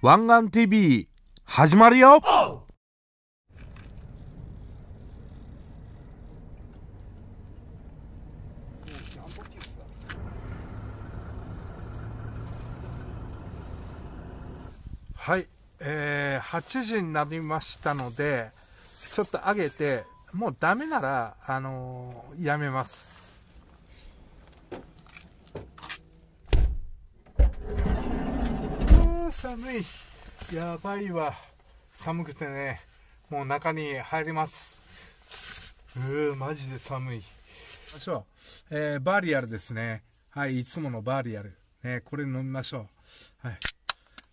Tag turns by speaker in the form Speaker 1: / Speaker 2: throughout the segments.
Speaker 1: 湾岸 TV 始まるよはい、えー、8時になりましたのでちょっと上げてもうダメなら、あのー、やめます寒いやばいわ寒くてねもう中に入りますうーマジで寒いましょう、えー、バリアルですねはいいつものバリアル、ね、これ飲みましょう、はい、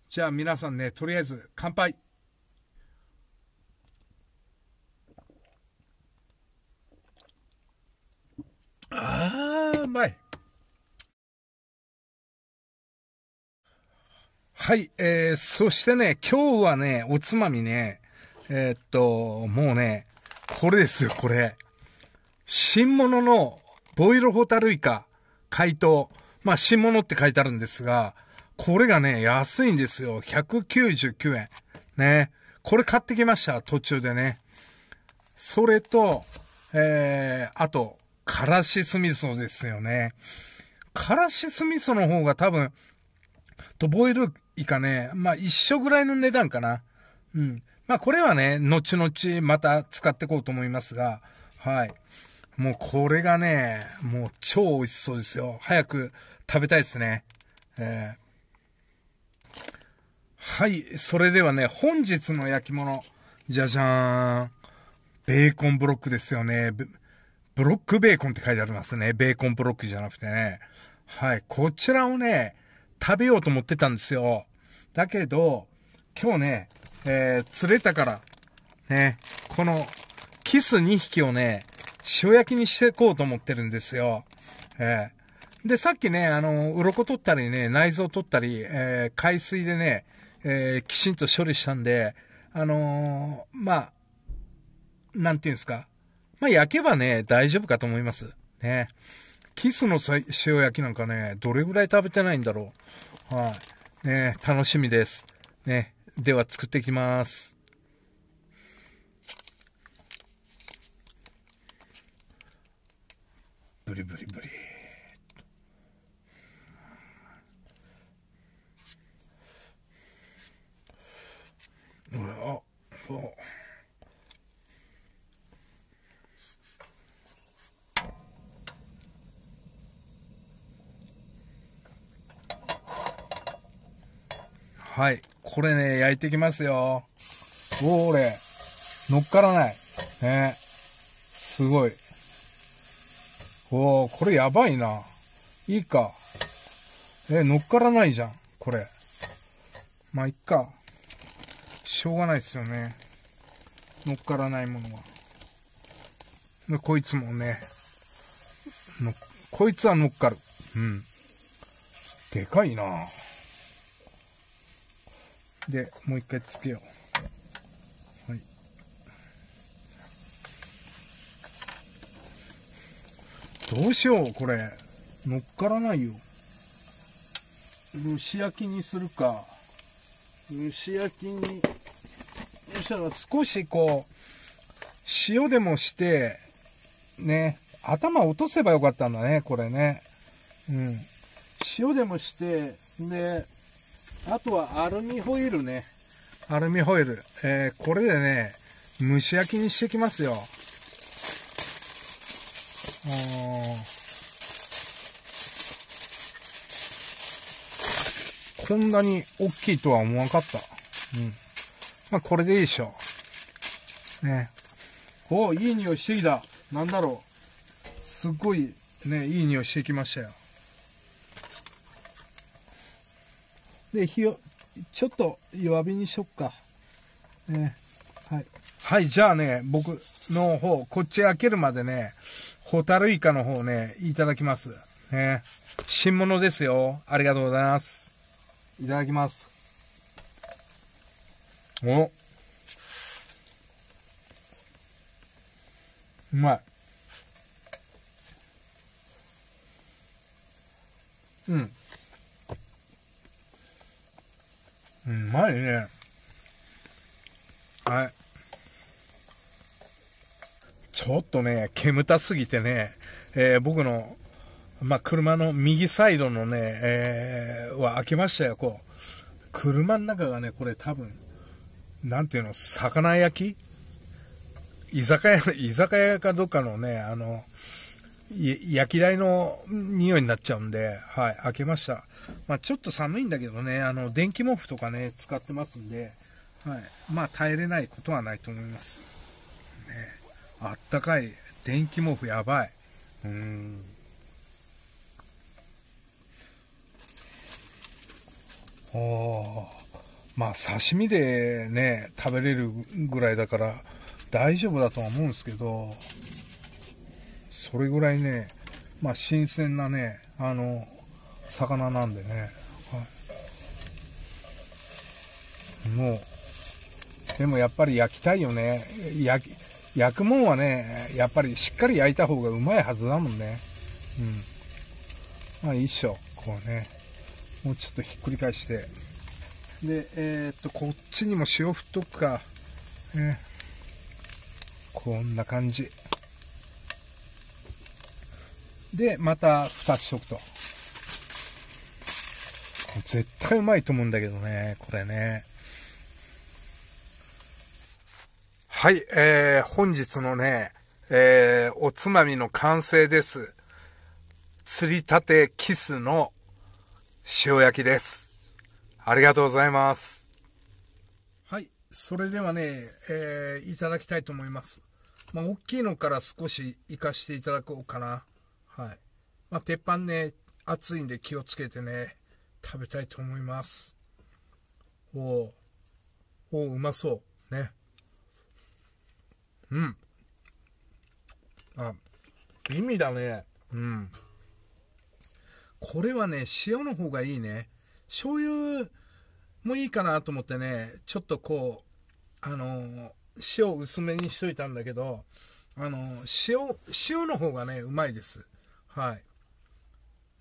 Speaker 1: じゃあ皆さんねとりあえず乾杯ああうまいはい、えー、そしてね、今日はね、おつまみね、えー、っと、もうね、これですよ、これ。新物のボイルホタルイカ、解凍。まあ、新物って書いてあるんですが、これがね、安いんですよ。199円。ね。これ買ってきました、途中でね。それと、えー、あと、からし酢味噌ですよね。からし酢味噌の方が多分、とボイル以下ね、まあ一緒ぐらいの値段かな。うん。まあこれはね、後々また使っていこうと思いますが、はい。もうこれがね、もう超美味しそうですよ。早く食べたいですね。えー、はい。それではね、本日の焼き物。じゃじゃーん。ベーコンブロックですよね。ブロックベーコンって書いてありますね。ベーコンブロックじゃなくてね。はい。こちらをね、食べようと思ってたんですよ。だけど、今日ね、えー、釣れたから、ね、この、キス2匹をね、塩焼きにしていこうと思ってるんですよ。えー、で、さっきね、あの、鱗取ったりね、内臓取ったり、えー、海水でね、えー、きちんと処理したんで、あのー、まあ、なんていうんですか。まあ、焼けばね、大丈夫かと思います。ね。キスの塩焼きなんかね、どれぐらい食べてないんだろう。はい。ね楽しみです。ね。では作っていきます。ブリブリブリ。あ、っ。はい。これね、焼いていきますよ。おーれ。乗っからない。ね。すごい。おー、これやばいな。いいか。え、乗っからないじゃん。これ。まあ、いっか。しょうがないですよね。乗っからないものは。で、こいつもね、のこいつは乗っかる。うん。でかいなぁ。で、もう一回つけよう。はい。どうしよう、これ。乗っからないよ。蒸し焼きにするか。蒸し焼きに、そしたら少しこう、塩でもして、ね、頭落とせばよかったんだね、これね。うん。塩でもして、で、あとはアルミホイルね。アルミホイル。えー、これでね、蒸し焼きにしてきますよ。こんなに大きいとは思わんかった。うん。まあ、これでいいでしょう。ね。おいい匂いしてきた。なんだろう。すっごい、ね、いい匂いしてきましたよ。で火をちょっと弱火にしよっか、ね、はい、はい、じゃあね僕の方こっち開けるまでねホタルイカの方ねいただきますね新物ですよありがとうございますいただきますおうまいうんうん、まいね。はい。ちょっとね、煙たすぎてね、えー、僕の、まあ、車の右サイドのね、えー、は開けましたよ、こう。車の中がね、これ多分、なんていうの、魚焼き居酒屋、居酒屋かどっかのね、あの、焼き台の匂いになっちゃうんで、はい、開けました。まあ、ちょっと寒いんだけどね、あの、電気毛布とかね、使ってますんで、はい、まあ、耐えれないことはないと思います。ね、あったかい、電気毛布やばい。うん。おまあ、刺身でね、食べれるぐらいだから、大丈夫だとは思うんですけど、それぐらいね、まあ、新鮮なね、あの、魚なんでね、はい、もう、でもやっぱり焼きたいよね。焼き、焼くもんはね、やっぱりしっかり焼いた方がうまいはずだもんね。うん。まあいいっしょ。こうね。もうちょっとひっくり返して。で、えー、っと、こっちにも塩振っとくか。ね。こんな感じ。で、また蓋しとくと。絶対うまいと思うんだけどね、これね。はい、えー、本日のね、えー、おつまみの完成です。釣りたてキスの塩焼きです。ありがとうございます。はい、それではね、えー、いただきたいと思います。まあ、大きいのから少し活かしていただこうかな。はい。まあ、鉄板ね、暑いんで気をつけてね、食べたいと思います。おおうまそう。ね。うん。あ、意味だね。うん。これはね、塩の方がいいね。醤油もいいかなと思ってね、ちょっとこう、あの塩薄めにしといたんだけど、あの塩、塩の方がね、うまいです。はい。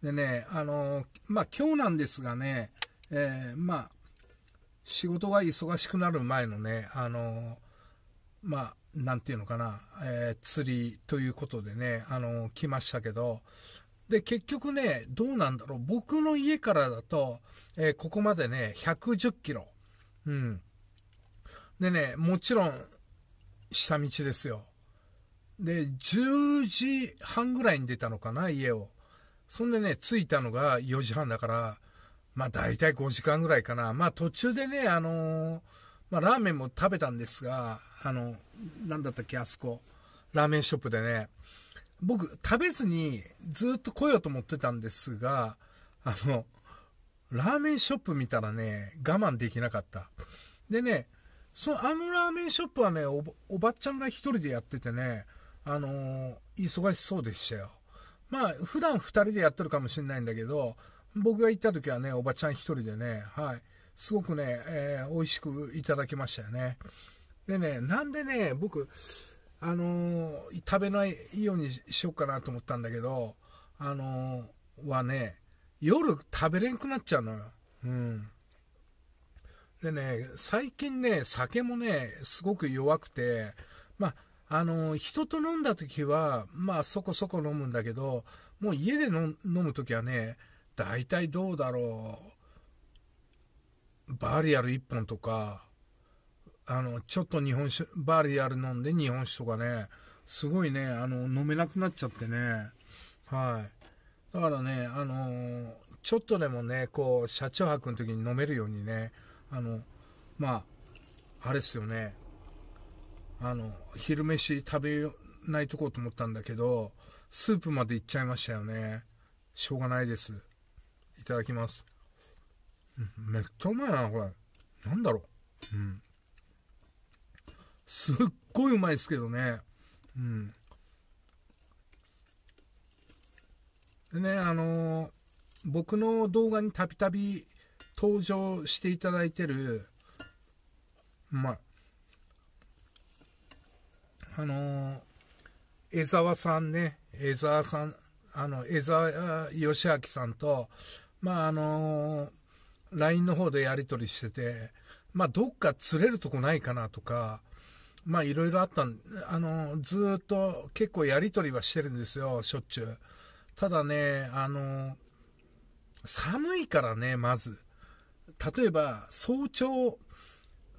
Speaker 1: でね、あの、まあ、今日なんですがね、えー、まあ、仕事が忙しくなる前のね、あの、まあ、なんていうのかな、えー、釣りということでね、あの、来ましたけど、で、結局ね、どうなんだろう、僕の家からだと、えー、ここまでね、110キロ。うん。でね、もちろん、下道ですよ。で、10時半ぐらいに出たのかな、家を。そんでね、着いたのが4時半だから、まあ大体5時間ぐらいかな。まあ途中でね、あのー、まあラーメンも食べたんですが、あの、なんだったっけ、あそこ。ラーメンショップでね。僕、食べずにずっと来ようと思ってたんですが、あの、ラーメンショップ見たらね、我慢できなかった。でね、そのあのラーメンショップはね、おばちゃんが一人でやっててね、あのー、忙しそうでしたよ。まあ、普段2人でやってるかもしれないんだけど、僕が行った時はね、おばちゃん1人でね、はい、すごくね、えー、美味しくいただきましたよね。でね、なんでね、僕、あのー、食べないようにしようかなと思ったんだけど、あのー、はね、夜食べれんくなっちゃうのよ。うん。でね、最近ね、酒もね、すごく弱くて、まあ、あの、人と飲んだ時は、まあそこそこ飲むんだけど、もう家で飲む時はね、大体どうだろう。バーリアル1本とか、あの、ちょっと日本酒、バーリアル飲んで日本酒とかね、すごいね、あの、飲めなくなっちゃってね。はい。だからね、あのちょっとでもね、こう、車中泊の時に飲めるようにね、あの、まあ、あれっすよね。あの、昼飯食べないとこうと思ったんだけど、スープまで行っちゃいましたよね。しょうがないです。いただきます。めっちゃうまいな、これ。なんだろう。うん。すっごいうまいですけどね。うん。でね、あのー、僕の動画にたびたび登場していただいてる、まあ、あの江沢さんね、江沢さん、あの江沢義明さんと、まああの LINE の方でやり取りしてて、まあ、どっか釣れるとこないかなとか、まあいろいろあったん、あの、ずっと結構やり取りはしてるんですよ、しょっちゅう。ただね、あの、寒いからね、まず。例えば、早朝、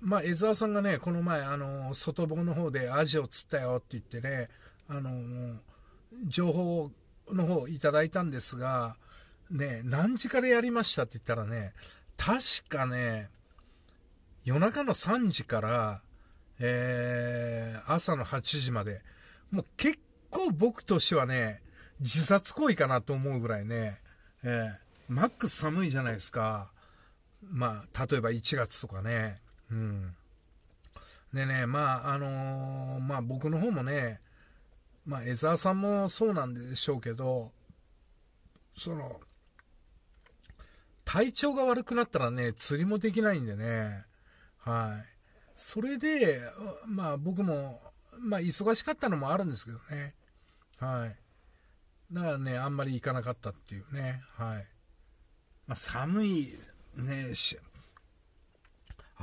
Speaker 1: まあ、江沢さんがね、この前、あの、外房の方でアジを釣ったよって言ってね、あの、情報の方いただいたんですが、ね、何時からやりましたって言ったらね、確かね、夜中の3時から、えー、朝の8時まで、もう結構僕としてはね、自殺行為かなと思うぐらいね、えー、マックス寒いじゃないですか。まあ、例えば1月とかね。うん。でね、まあ、あのー、まあ僕の方もね、まあ江沢さんもそうなんでしょうけど、その、体調が悪くなったらね、釣りもできないんでね、はい。それで、まあ僕も、まあ忙しかったのもあるんですけどね、はい。だからね、あんまり行かなかったっていうね、はい。まあ寒い、ね、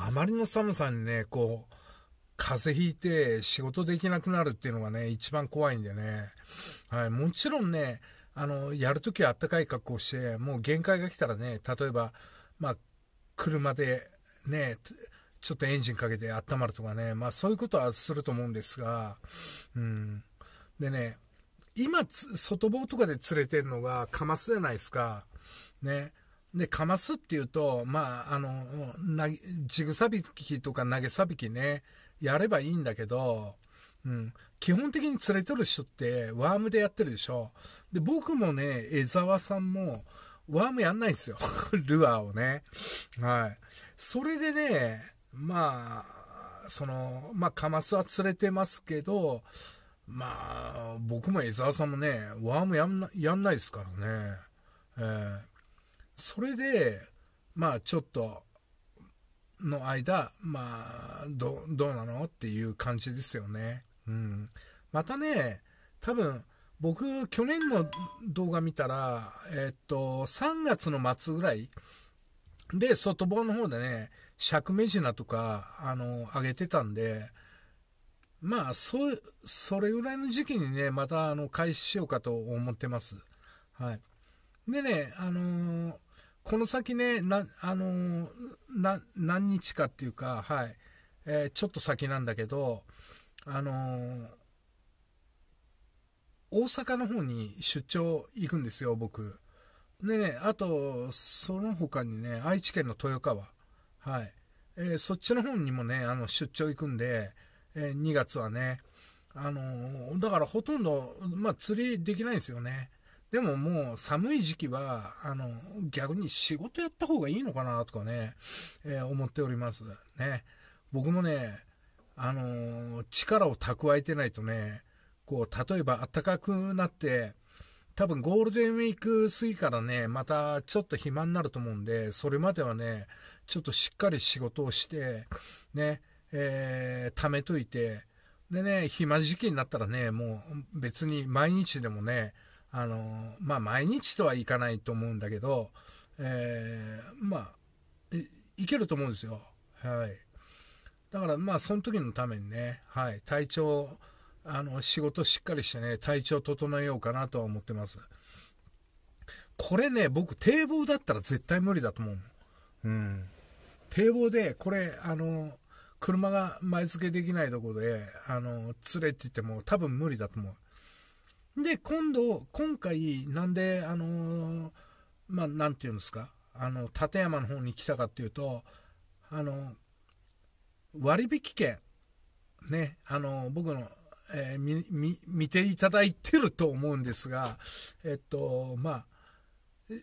Speaker 1: あまりの寒さにね、こう、風邪ひいて仕事できなくなるっていうのがね、一番怖いんでね。はい、もちろんね、あの、やるときはあったかい格好して、もう限界が来たらね、例えば、まあ、車でね、ちょっとエンジンかけて温まるとかね、まあそういうことはすると思うんですが、うん。でね、今、外棒とかで釣れてるのがカマスじゃないですか。ね。で、かますっていうと、まあ、あの、なジグさびきとか投げさびきね、やればいいんだけど、うん、基本的に釣れとる人ってワームでやってるでしょ。で、僕もね、江沢さんも、ワームやんないんですよ。ルアーをね。はい。それでね、まあ、その、まあ、カマスは釣れてますけど、まあ、僕も江沢さんもね、ワームやんなやんないですからね。えーそれで、まあちょっと、の間、まあ、ど、どうなのっていう感じですよね。うん。またね、多分、僕、去年の動画見たら、えっと、3月の末ぐらいで、外房の方でね、釈目品とか、あの、上げてたんで、まあ、そ、それぐらいの時期にね、また、あの、開始しようかと思ってます。はい。でね、あのー、この先ね、な、あのー、な、何日かっていうか、はい、えー、ちょっと先なんだけど、あの大阪の方に出張行くんですよ、僕。でね、あと、その他にね、愛知県の豊川。はい。えー、そっちの方にもね、あの、出張行くんで、えー、2月はね、あのー、だからほとんど、まあ、釣りできないんですよね。でももう寒い時期は、あの、逆に仕事やった方がいいのかなとかね、えー、思っております。ね。僕もね、あのー、力を蓄えてないとね、こう、例えば暖かくなって、多分ゴールデンウィーク過ぎからね、またちょっと暇になると思うんで、それまではね、ちょっとしっかり仕事をして、ね、えー、貯めといて、でね、暇時期になったらね、もう別に毎日でもね、あの、まあ、毎日とはいかないと思うんだけど、えー、まあい、いけると思うんですよ。はい。だから、まあ、その時のためにね、はい、体調、あの、仕事しっかりしてね、体調整えようかなとは思ってます。これね、僕、堤防だったら絶対無理だと思う。うん。堤防で、これ、あの、車が前付けできないとこで、あの、連れてっても多分無理だと思う。で、今度、今回、なんで、あのー、まあ、なんていうんですか、あの、立山の方に来たかっていうと、あの、割引券、ね、あの、僕の、えー、み、み、見ていただいてると思うんですが、えっと、まあ、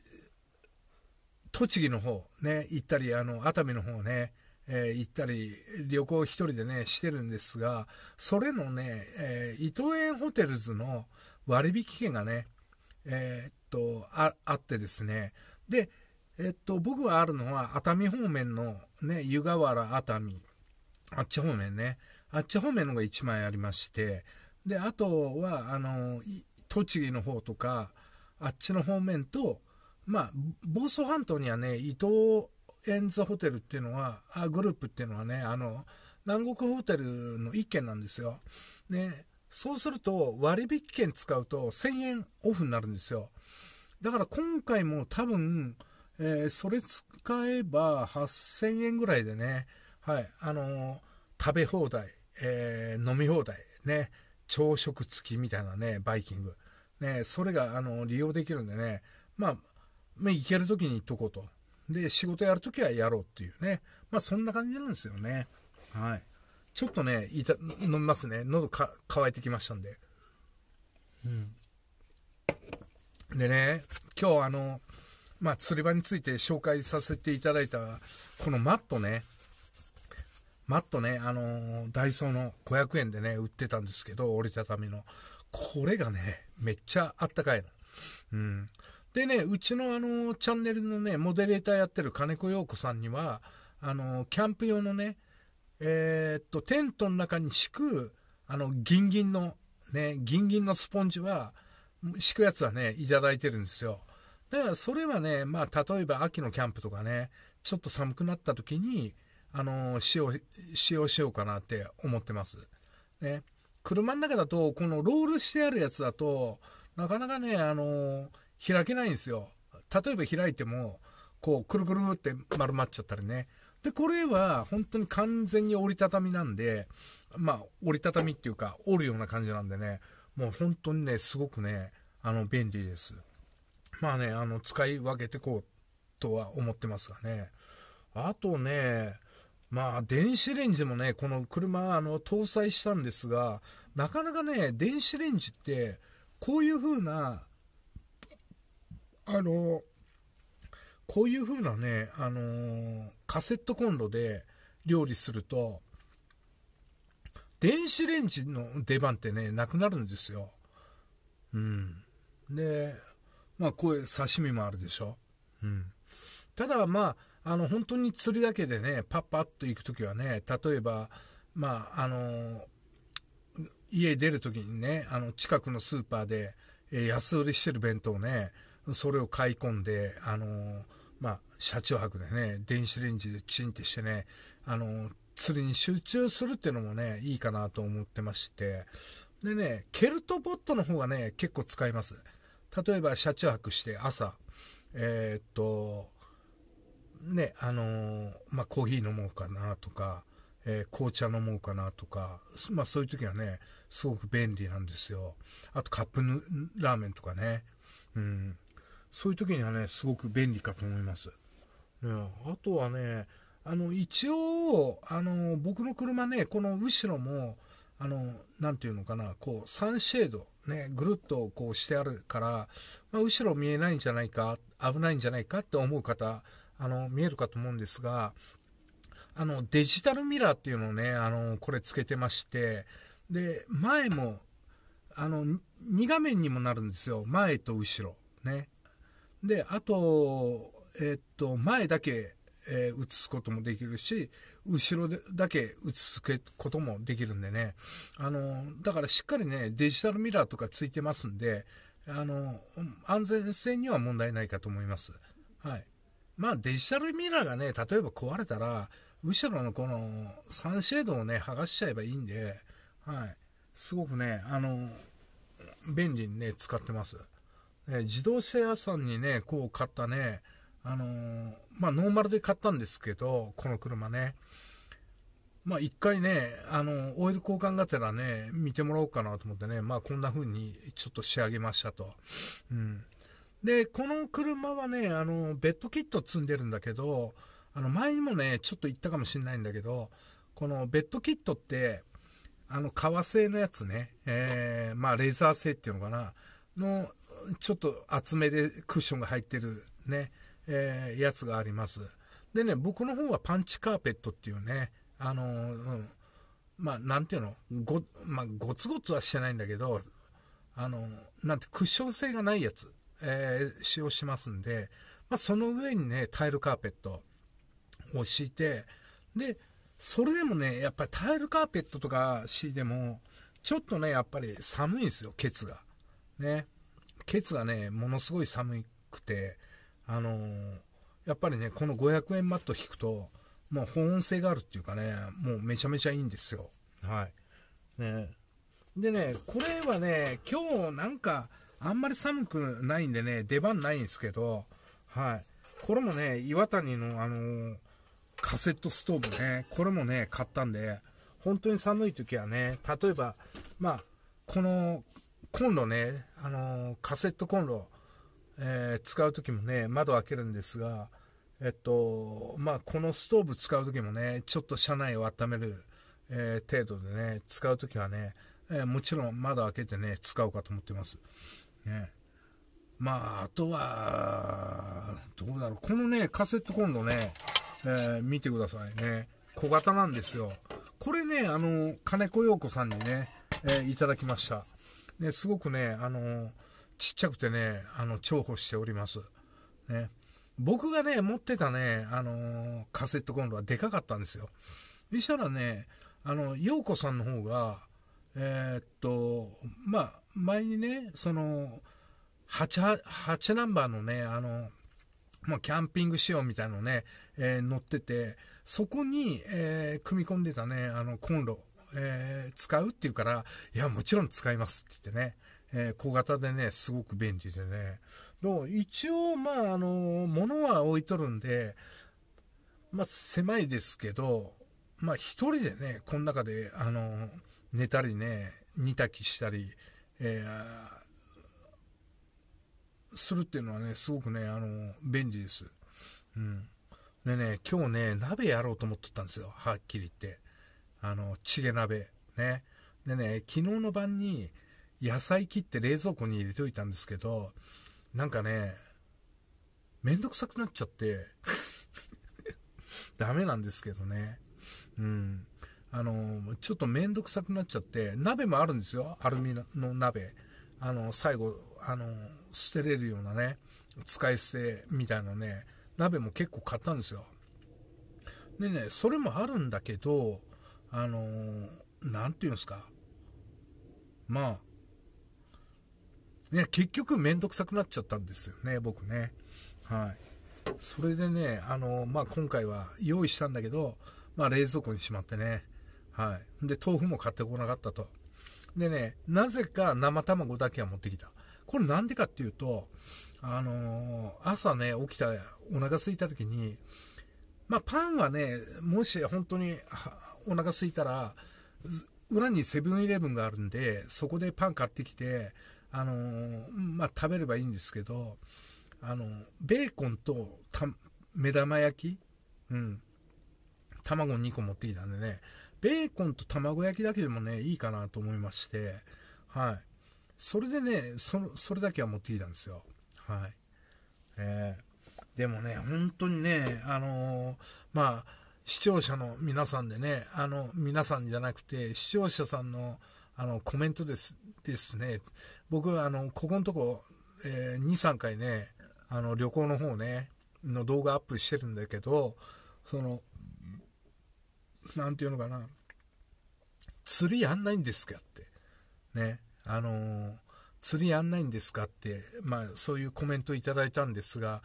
Speaker 1: 栃木の方、ね、行ったり、あの、熱海の方ね、えー、行ったり、旅行一人でね、してるんですが、それのね、えー、伊藤園ホテルズの割引券がね、えー、っとあ、あってですね、で、えっと、僕があるのは熱海方面のね、湯河原熱海、あっち方面ね、あっち方面のが1枚ありまして、で、あとは、あの、栃木の方とか、あっちの方面と、まあ、房総半島にはね、伊東エンズホテルっていうのは、あグループっていうのはね、あの、南国ホテルの1軒なんですよ。ね、そうすると割引券使うと1000円オフになるんですよ。だから今回も多分、えー、それ使えば8000円ぐらいでね、はい、あのー、食べ放題、えー、飲み放題、ね、朝食付きみたいなね、バイキング。ね、それが、あのー、利用できるんでね、まあ、まあ、行ける時に行っとこうと。で、仕事やるときはやろうっていうね。まあ、そんな感じなんですよね。はい。ちょっとね、いた飲みますね。喉か乾いてきましたんで。うん。でね、今日あの、まあ、釣り場について紹介させていただいた、このマットね。マットね、あのー、ダイソーの500円でね、売ってたんですけど、折りたたみの。これがね、めっちゃあったかいの。うん。でね、うちのあの、チャンネルのね、モデレーターやってる金子洋子さんには、あの、キャンプ用のね、えー、っと、テントの中に敷く、あの、ギンギンの、ね、ギンギンのスポンジは、敷くやつはね、いただいてるんですよ。だからそれはね、まあ、例えば秋のキャンプとかね、ちょっと寒くなった時に、あの、使用、使用しようかなって思ってます。ね。車の中だと、このロールしてあるやつだと、なかなかね、あの、開けないんですよ。例えば開いても、こう、くるくるって丸まっちゃったりね。で、これは本当に完全に折りたたみなんで、まあ、折りたたみっていうか、折るような感じなんでね、もう本当にね、すごくね、あの、便利です。まあね、あの、使い分けてこうとは思ってますがね。あとね、まあ、電子レンジもね、この車、あの、搭載したんですが、なかなかね、電子レンジって、こういう風なあの、こういう風なね、あのカセットコンロで料理すると、電子レンジの出番ってね、なくなるんですよ。うん。で、まあ、こういう刺身もあるでしょ。うん。ただ、まあ、あの、本当に釣りだけでね、パッパッと行くときはね、例えば、まあ、あの家出るときにね、あの、近くのスーパーで、え安売りしてる弁当ね、それを買い込んで、あのー、まあ、車中泊でね、電子レンジでチンってしてね、あのー、釣りに集中するっていうのもね、いいかなと思ってまして、でね、ケルトボットの方がね、結構使います。例えば、車中泊して朝、えー、っと、ね、あのー、まあ、コーヒー飲もうかなとか、えー、紅茶飲もうかなとか、まあ、そういう時はね、すごく便利なんですよ。あと、カップラーメンとかね、うん。そういう時にはね、すごく便利かと思います。ね、あとはね、あの、一応、あの、僕の車ね、この後ろも、あの、なていうのかな、こう、サンシェード、ね、ぐるっとこうしてあるから、まあ、後ろ見えないんじゃないか、危ないんじゃないかって思う方、あの、見えるかと思うんですが、あの、デジタルミラーっていうのをね、あの、これつけてまして、で、前も、あの、2画面にもなるんですよ。前と後ろ。ね。で、あと、えっと、前だけ、えー、映すこともできるし、後ろでだけ映すこともできるんでね。あの、だからしっかりね、デジタルミラーとかついてますんで、あの、安全性には問題ないかと思います。はい。まあ、デジタルミラーがね、例えば壊れたら、後ろのこのサンシェードをね、剥がしちゃえばいいんで、はい。すごくね、あの、便利にね、使ってます。え自動車屋さんにね、こう買ったね、あのー、まあ、ノーマルで買ったんですけど、この車ね。まあ、一回ね、あの、オイル交換がてらね、見てもらおうかなと思ってね、まあ、こんな風にちょっと仕上げましたと。うん。で、この車はね、あの、ベッドキット積んでるんだけど、あの、前にもね、ちょっと言ったかもしれないんだけど、このベッドキットって、あの、革製のやつね、えー、まあ、レーザー製っていうのかな、のちょっと厚めでクッションが入ってるね、えー、やつがあります。でね、僕の方はパンチカーペットっていうね、あのー、うん、まあ、なんていうの、ご、まあ、ごつごつはしてないんだけど、あのー、なんてクッション性がないやつ、えー、使用しますんで、まあ、その上にね、タイルカーペットを敷いて、で、それでもね、やっぱりタイルカーペットとか敷いても、ちょっとね、やっぱり寒いんですよ、ケツが。ね。ケツがね、ものすごい寒くて、あのー、やっぱりね、この500円マット引くと、もう保温性があるっていうかね、もうめちゃめちゃいいんですよ。はい。ねでね、これはね、今日なんか、あんまり寒くないんでね、出番ないんですけど、はい。これもね、岩谷のあのー、カセットストーブね、これもね、買ったんで、本当に寒い時はね、例えば、まあ、このコンロね、あのー、カセットコンロ、えー、使う時もね、窓開けるんですが、えっと、まあ、このストーブ使う時もね、ちょっと車内を温める、えー、程度でね、使う時はね、えもちろん窓開けてね、使おうかと思ってます。ね。まあ、あとは、どうだろう。このね、カセットコンロね、え見てくださいね。小型なんですよ。これね、あの、金子陽子さんにね、えいただきました。ね、すごくね、あの、ちっちゃくてね、あの、重宝しております。ね。僕がね、持ってたね、あの、カセットコンロはでかかったんですよ。そしたらね、あの、洋子さんの方が、えー、っと、まあ、前にね、その、8、8ナンバーのね、あの、まあ、キャンピング仕様みたいのね、えー、乗ってて、そこに、えー、組み込んでたね、あの、コンロえー、使うって言うから、いや、もちろん使いますって言ってね、えー、小型でね、すごく便利でね。一応、まあ、あの、物は置いとるんで、まあ、狭いですけど、まあ、一人でね、この中で、あの、寝たりね、煮炊きしたり、えー、するっていうのはね、すごくね、あの、便利です。うん。でね、今日ね、鍋やろうと思ってたんですよ、はっきり言って。あの、チゲ鍋。ね。でね、昨日の晩に野菜切って冷蔵庫に入れておいたんですけど、なんかね、めんどくさくなっちゃって ダメなんですけどね。うん。あの、ちょっとめんどくさくなっちゃって、鍋もあるんですよ。アルミの鍋。あの、最後、あの、捨てれるようなね、使い捨てみたいなね、鍋も結構買ったんですよ。でね、それもあるんだけど、あの何、て言うんですか、まあ、ね、結局めんどくさくなっちゃったんですよね、僕ね。はい。それでね、あのー、まあ今回は用意したんだけど、まあ冷蔵庫にしまってね、はい。で、豆腐も買ってこなかったと。でね、なぜか生卵だけは持ってきた。これなんでかっていうと、あのー、朝ね、起きた、お腹空いた時に、まあ、パンはね、もし本当にお腹空いたら、裏にセブンイレブンがあるんで、そこでパン買ってきて、あのー、まあ、食べればいいんですけど、あの、ベーコンと目玉焼き、うん、卵2個持ってきたんでね、ベーコンと卵焼きだけでもね、いいかなと思いまして、はい。それでね、そそれだけは持ってきたんですよ。はい。えー、でもね、本当にね、あのー、まあ、視聴者の皆さんでね、あの、皆さんじゃなくて、視聴者さんの、あの、コメントです、ですね。僕、あの、ここのとこ、えー、2、3回ね、あの、旅行の方ね、の動画アップしてるんだけど、その、なんていうのかな、釣りやんないんですかって、ね、あのー、釣りやんないんですかって、まあ、そういうコメントいただいたんですが、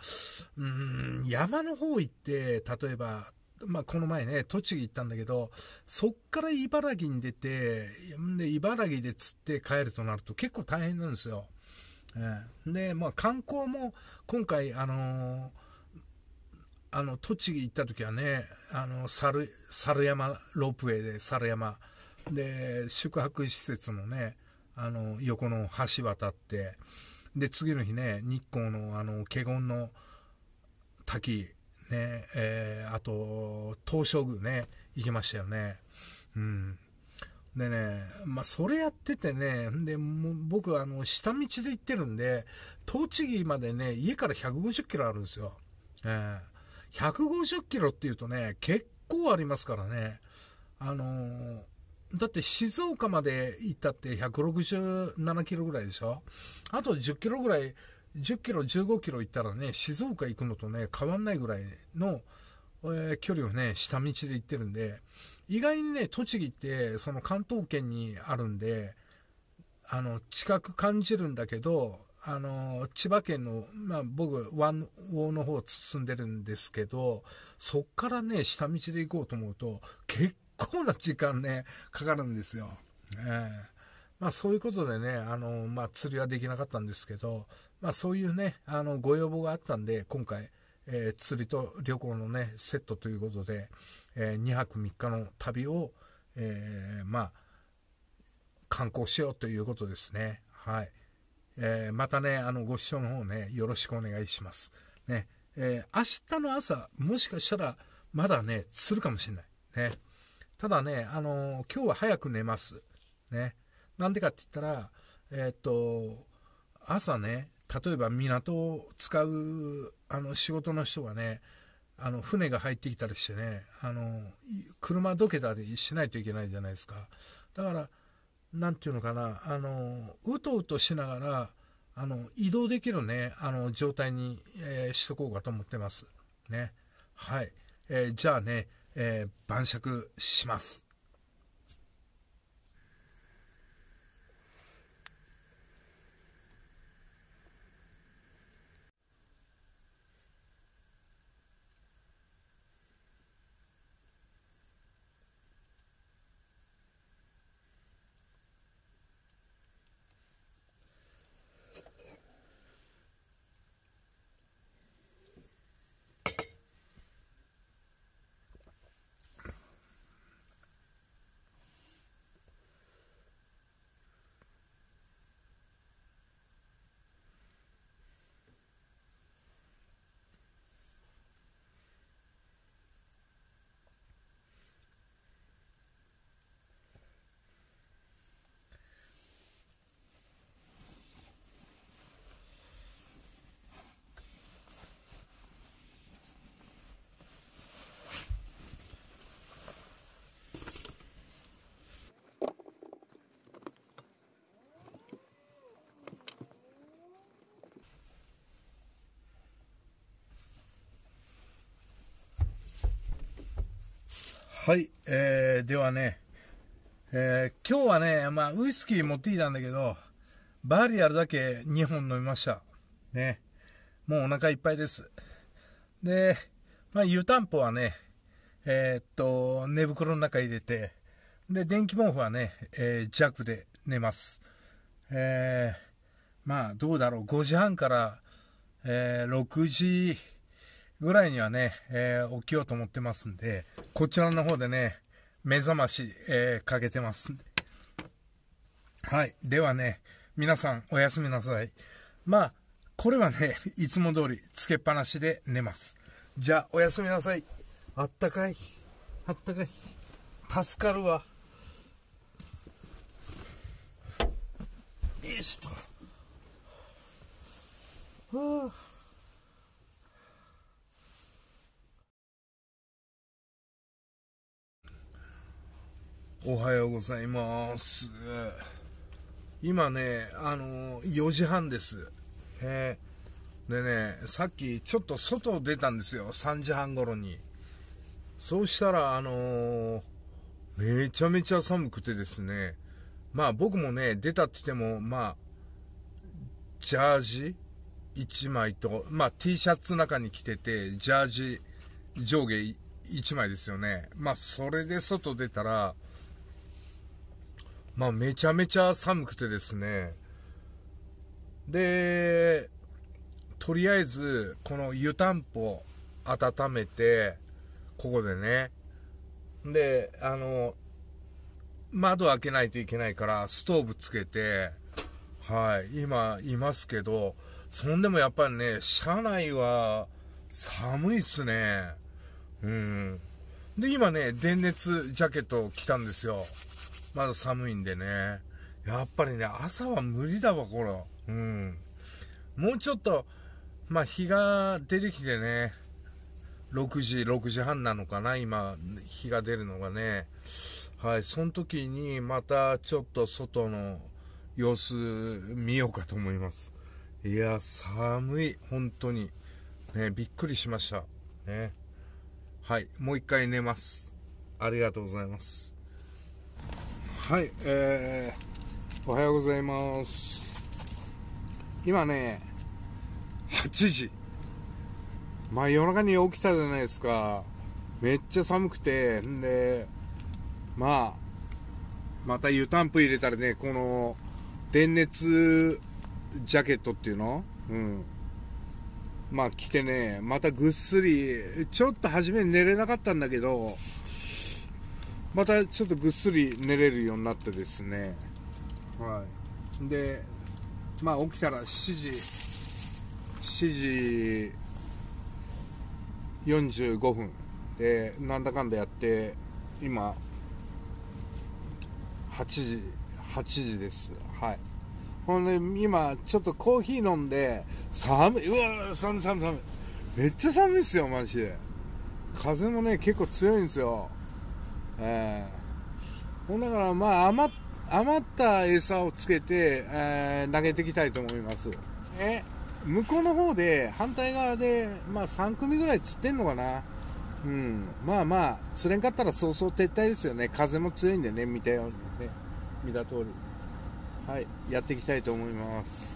Speaker 1: うん、山の方行って、例えばまあ、この前ね、栃木行ったんだけど、そっから茨城に出て、茨城で釣って帰るとなると結構大変なんですよ。えー、で、まあ、観光も、今回、あのー、あの、栃木行った時はね、あの、猿、猿山、ロープウェイで猿山。で、宿泊施設もね、あの、横の橋渡って、で、次の日ね、日光の、あの、華厳の滝、ね、えー、あと、東照宮ね、行きましたよね。うん。でね、まあ、それやっててね、で、も僕、あの、下道で行ってるんで、栃木までね、家から150キロあるんですよ。えー、150キロっていうとね、結構ありますからね。あのー、だって静岡まで行ったって167キロぐらいでしょあと10キロぐらい10キロ、15キロ行ったらね、静岡行くのとね、変わんないぐらいの、えー、距離をね、下道で行ってるんで、意外にね、栃木って、その関東圏にあるんで、あの、近く感じるんだけど、あの、千葉県の、まあ、僕、湾王の方進んでるんですけど、そっからね、下道で行こうと思うと、結構な時間ね、かかるんですよ。えー、まあ、そういうことでね、あの、まあ、釣りはできなかったんですけど、まあ、そういうね、あの、ご要望があったんで、今回、えー、釣りと旅行のね、セットということで、えー、2泊3日の旅を、えー、まあ、観光しようということですね。はい。えまたね、あの、ご視聴の方ね、よろしくお願いします。ね、え明日の朝、もしかしたら、まだね、釣るかもしれない。ね。ただね、あの今日は早く寝ます。ね。なんでかって言ったら、えっと、朝ね、例えば港を使うあの仕事の人がねあの船が入ってきたりしてねあの車どけたりしないといけないじゃないですかだから何て言うのかなあのうとうとしながらあの移動できるねあの状態に、えー、しとこうかと思ってますねはい、えー、じゃあね、えー、晩酌しますはい、えー、ではね、えー、今日はね、まあ、ウイスキー持ってきたんだけど、バリアルだけ2本飲みました。ね。もうお腹いっぱいです。で、まあ、湯たんぽはね、えー、っと、寝袋の中入れて、で、電気毛布はね、えー、弱で寝ます。えー、まあ、どうだろう、5時半から、えー、6時ぐらいにはね、えー、起きようと思ってますんで、こちらの方でね、目覚まし、えー、かけてます。はい。ではね、皆さんおやすみなさい。まあ、これはね、いつも通りつけっぱなしで寝ます。じゃあ、おやすみなさい。あったかい。あったかい。助かるわ。よいしょと。はあおはようございます。今ね、あのー、4時半です。でね、さっきちょっと外出たんですよ。3時半頃に。そうしたら、あのー、めちゃめちゃ寒くてですね。まあ僕もね、出たって言っても、まあ、ジャージ1枚と、まあ T シャツ中に着てて、ジャージ上下1枚ですよね。まあそれで外出たら、まあ、めちゃめちゃ寒くてですね、で、とりあえず、この湯たんぽ温めて、ここでね、で、あの、窓開けないといけないから、ストーブつけて、はい、今、いますけど、そんでもやっぱりね、車内は寒いっすね。うん。で、今ね、電熱ジャケット着たんですよ。まだ寒いんでね。やっぱりね、朝は無理だわ、これ。うん。もうちょっと、まあ、日が出てきてね、6時、6時半なのかな、今、日が出るのがね。はい、その時にまたちょっと外の様子見ようかと思います。いや、寒い、本当に。ね、びっくりしました。ね。はい、もう一回寝ます。ありがとうございます。はい、えー、おはようございます。今ね、8時。まあ夜中に起きたじゃないですか。めっちゃ寒くて、んで、まあ、また湯たんぷ入れたらね、この、電熱ジャケットっていうのうん。まあ着てね、またぐっすり、ちょっと初め寝れなかったんだけど、またちょっとぐっすり寝れるようになってですねはいでまあ起きたら7時7時45分でなんだかんだやって今8時8時ですはいほんで今ちょっとコーヒー飲んで寒いうわ寒い寒い寒いめっちゃ寒いっすよマジで風もね結構強いんですよえー、だからまあ余った餌をつけて、えー、投げていきたいと思いますえ向こうの方で反対側で、まあ、3組ぐらい釣ってんのかなうん、まあまあ、釣れんかったらそうそう撤退ですよね、風も強いんでね、見たようにね、見た通り、はい、やっていきたいと思います。